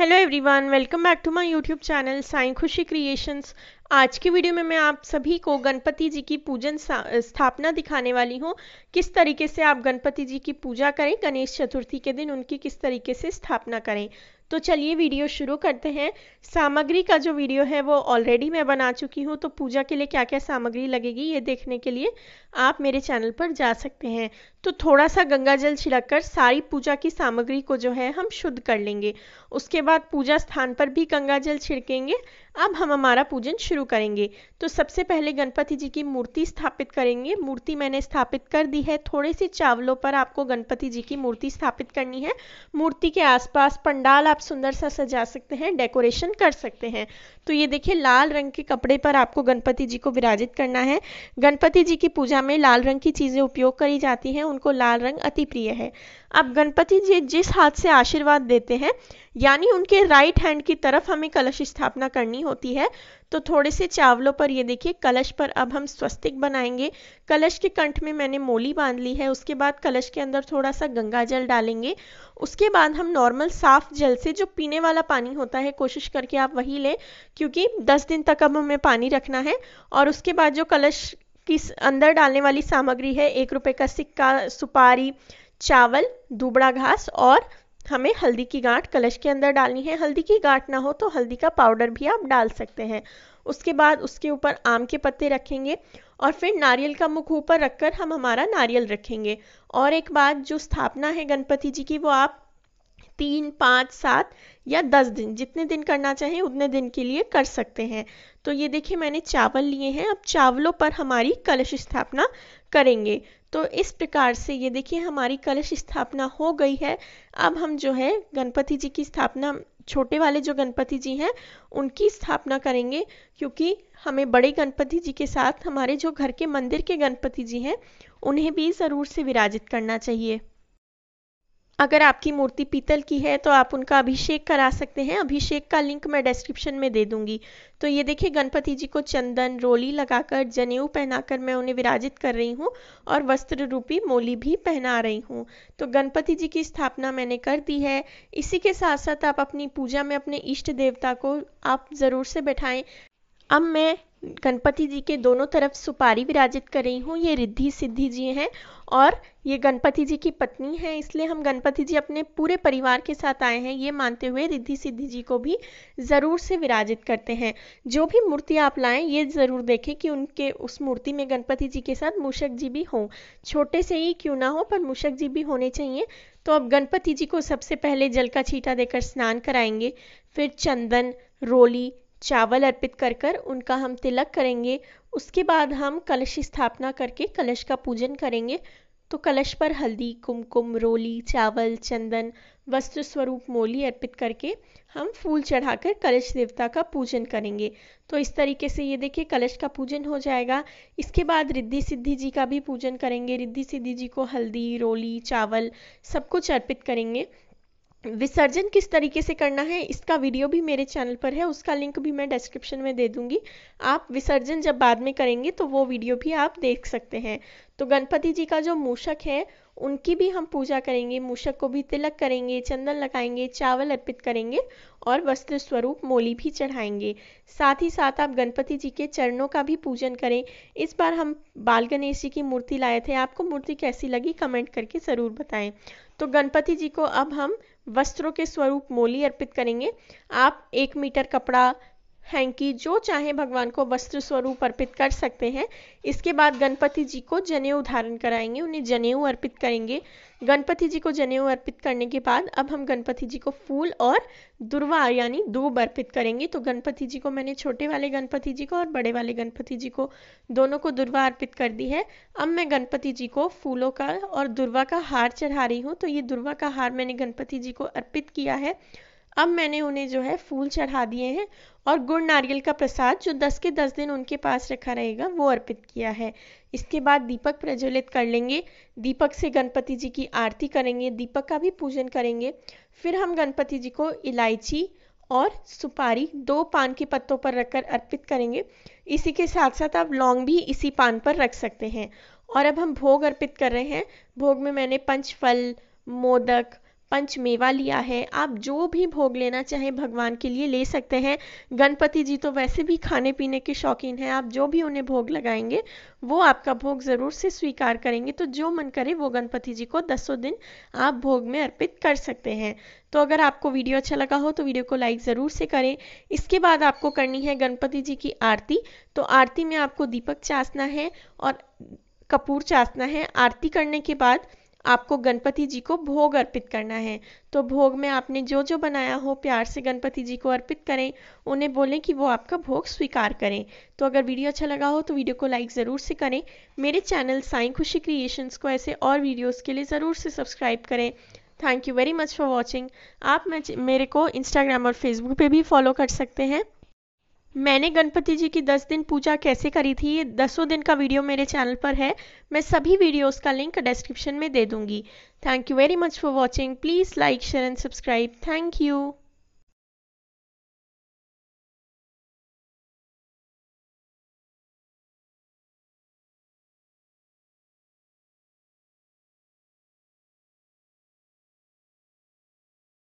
hello everyone welcome back to my youtube channel sign khushi creations आज की video में मैं आप सभी को गणपति जी की पूजन स्थापना दिखाने वाली हूँ किस तरीके से आप गणपति जी की पूजा करें गणेश चतुर्थी के दिन उनकी किस तरीके से स्थापना करें तो चलिए वीडियो शुरू करते हैं सामग्री का जो वीडियो है वो ऑलरेडी मैं बना चुकी हूँ तो पूजा के लिए क्या क्या सामग्री लगेगी ये देखने के लिए आप मेरे चैनल पर जा सकते हैं तो थोड़ा सा गंगा जल छिड़क कर सारी पूजा की सामग्री को जो है हम शुद्ध कर लेंगे उसके बाद पूजा स्थान पर भी गंगा जल छिड़केंगे अब हम हमारा पूजन शुरू शुरू करेंगे तो सबसे पहले गणपति जी की मूर्ति स्थापित करेंगे मूर्ति मैंने स्थापित कर दी है थोड़े से चावलों पर आपको गणपति जी की मूर्ति स्थापित करनी है मूर्ति के आसपास पंडाल आप सुंदर सा सजा सकते हैं डेकोरेशन कर सकते हैं तो ये देखिए लाल रंग के कपड़े पर आपको गणपति जी को विराजित करना है गणपति जी की पूजा में लाल रंग की चीज़ें उपयोग करी जाती हैं उनको लाल रंग अति प्रिय है अब गणपति जी जिस हाथ से आशीर्वाद देते हैं यानी उनके राइट हैंड की तरफ हमें कलश स्थापना करनी होती है तो थोड़े से चावलों पर ये देखिए कलश पर अब हम स्वस्तिक बनाएंगे कलश के कंठ में मैंने मोली बांध ली है उसके बाद कलश के अंदर थोड़ा सा गंगा जल डालेंगे उसके बाद हम नॉर्मल साफ जल से जो पीने वाला पानी होता है कोशिश करके आप वही लें क्योंकि दस दिन तक अब हमें पानी रखना है और उसके बाद जो कलश किस अंदर डालने वाली सामग्री है एक रुपए का सिक्का सुपारी चावल दुबड़ा घास और हमें हल्दी की गांठ कलश के अंदर डालनी है हल्दी की गांठ ना हो तो हल्दी का पाउडर भी आप डाल सकते हैं उसके बाद उसके ऊपर आम के पत्ते रखेंगे और फिर नारियल का मुख ऊपर रखकर हम हमारा नारियल रखेंगे और एक बात जो स्थापना है गणपति जी की वो आप तीन पाँच सात या दस दिन जितने दिन करना चाहें उतने दिन के लिए कर सकते हैं तो ये देखिए मैंने चावल लिए हैं अब चावलों पर हमारी कलश स्थापना करेंगे तो इस प्रकार से ये देखिए हमारी कलश स्थापना हो गई है अब हम जो है गणपति जी की स्थापना छोटे वाले जो गणपति जी हैं उनकी स्थापना करेंगे क्योंकि हमें बड़े गणपति जी के साथ हमारे जो घर के मंदिर के गणपति जी हैं उन्हें भी ज़रूर से विराजित करना चाहिए अगर आपकी मूर्ति पीतल की है तो आप उनका अभिषेक करा सकते हैं अभिषेक का लिंक मैं डिस्क्रिप्शन में दे दूंगी तो ये देखिए गणपति जी को चंदन रोली लगाकर जनेऊ पहनाकर मैं उन्हें विराजित कर रही हूँ और वस्त्र रूपी मोली भी पहना रही हूँ तो गणपति जी की स्थापना मैंने कर दी है इसी के साथ साथ आप अपनी पूजा में अपने इष्ट देवता को आप ज़रूर से बैठाएं अब मैं गणपति जी के दोनों तरफ सुपारी विराजित कर रही हूँ ये रिद्धि सिद्धि जी हैं और ये गणपति जी की पत्नी हैं इसलिए हम गणपति जी अपने पूरे परिवार के साथ आए हैं ये मानते हुए रिद्धि सिद्धि जी को भी ज़रूर से विराजित करते हैं जो भी मूर्ति आप लाएं ये ज़रूर देखें कि उनके उस मूर्ति में गणपति जी के साथ मूषक जी भी हों छोटे से ही क्यों ना हो पर मूषक जी भी होने चाहिए तो अब गणपति जी को सबसे पहले जल का छीटा देकर स्नान कराएंगे फिर चंदन रोली चावल अर्पित कर कर उनका हम तिलक करेंगे उसके बाद हम कलश स्थापना करके कलश का पूजन करेंगे तो कलश पर हल्दी कुमकुम रोली चावल चंदन वस्त्र स्वरूप मोली अर्पित करके हम फूल चढ़ाकर कलश देवता का पूजन करेंगे तो इस तरीके से ये देखिए कलश का पूजन हो जाएगा इसके बाद रिद्धि सिद्धि जी का भी पूजन करेंगे रिद्धि सिद्धि जी को हल्दी रोली चावल सब कुछ अर्पित करेंगे विसर्जन किस तरीके से करना है इसका वीडियो भी मेरे चैनल पर है उसका लिंक भी मैं डिस्क्रिप्शन में दे दूंगी आप विसर्जन जब बाद में करेंगे तो वो वीडियो भी आप देख सकते हैं तो गणपति जी का जो मूषक है उनकी भी हम पूजा करेंगे मूषक को भी तिलक करेंगे चंदन लगाएंगे चावल अर्पित करेंगे और वस्त्र स्वरूप मोली भी चढ़ाएंगे साथ ही साथ आप गणपति जी के चरणों का भी पूजन करें इस बार हम बाल गणेश जी की मूर्ति लाए थे आपको मूर्ति कैसी लगी कमेंट करके ज़रूर बताएं तो गणपति जी को अब हम वस्त्रों के स्वरूप मोली अर्पित करेंगे आप एक मीटर कपड़ा हैं कि जो चाहे भगवान को वस्त्र स्वरूप अर्पित कर सकते हैं इसके बाद गणपति जी को जनेऊ धारण कराएंगे उन्हें जनेऊ अर्पित करेंगे गणपति जी को जनेऊ अर्पित करने के बाद अब हम गणपति जी को फूल और दुर्वा यानी दूब अर्पित करेंगे तो गणपति जी को मैंने छोटे वाले गणपति जी को और बड़े वाले गणपति जी को दोनों को दुर्वा अर्पित कर दी है अब मैं गणपति जी को फूलों का और दुर्वा का हार चढ़ा रही हूँ तो ये दुर्वा का हार मैंने गणपति जी को अर्पित किया है अब मैंने उन्हें जो है फूल चढ़ा दिए हैं और गुड़ नारियल का प्रसाद जो दस के दस दिन उनके पास रखा रहेगा वो अर्पित किया है इसके बाद दीपक प्रज्वलित कर लेंगे दीपक से गणपति जी की आरती करेंगे दीपक का भी पूजन करेंगे फिर हम गणपति जी को इलायची और सुपारी दो पान के पत्तों पर रखकर अर्पित करेंगे इसी के साथ साथ आप लौंग भी इसी पान पर रख सकते हैं और अब हम भोग अर्पित कर रहे हैं भोग में मैंने पंचफल मोदक पंचमेवा लिया है आप जो भी भोग लेना चाहे भगवान के लिए ले सकते हैं गणपति जी तो वैसे भी खाने पीने के शौकीन हैं आप जो भी उन्हें भोग लगाएंगे वो आपका भोग जरूर से स्वीकार करेंगे तो जो मन करे वो गणपति जी को दसों दिन आप भोग में अर्पित कर सकते हैं तो अगर आपको वीडियो अच्छा लगा हो तो वीडियो को लाइक ज़रूर से करें इसके बाद आपको करनी है गणपति जी की आरती तो आरती में आपको दीपक चासना है और कपूर चासना है आरती करने के बाद आपको गणपति जी को भोग अर्पित करना है तो भोग में आपने जो जो बनाया हो प्यार से गणपति जी को अर्पित करें उन्हें बोलें कि वो आपका भोग स्वीकार करें तो अगर वीडियो अच्छा लगा हो तो वीडियो को लाइक ज़रूर से करें मेरे चैनल साई खुशी क्रिएशंस को ऐसे और वीडियोज़ के लिए ज़रूर से सब्सक्राइब करें thank you very much for watching आप मेरे को इंस्टाग्राम और फेसबुक पे भी फॉलो कर सकते हैं मैंने गणपति जी की दस दिन पूजा कैसे करी थी ये दसों दिन का वीडियो मेरे चैनल पर है मैं सभी वीडियोस का लिंक डिस्क्रिप्शन में दे दूंगी thank you very much for watching please like share and subscribe thank you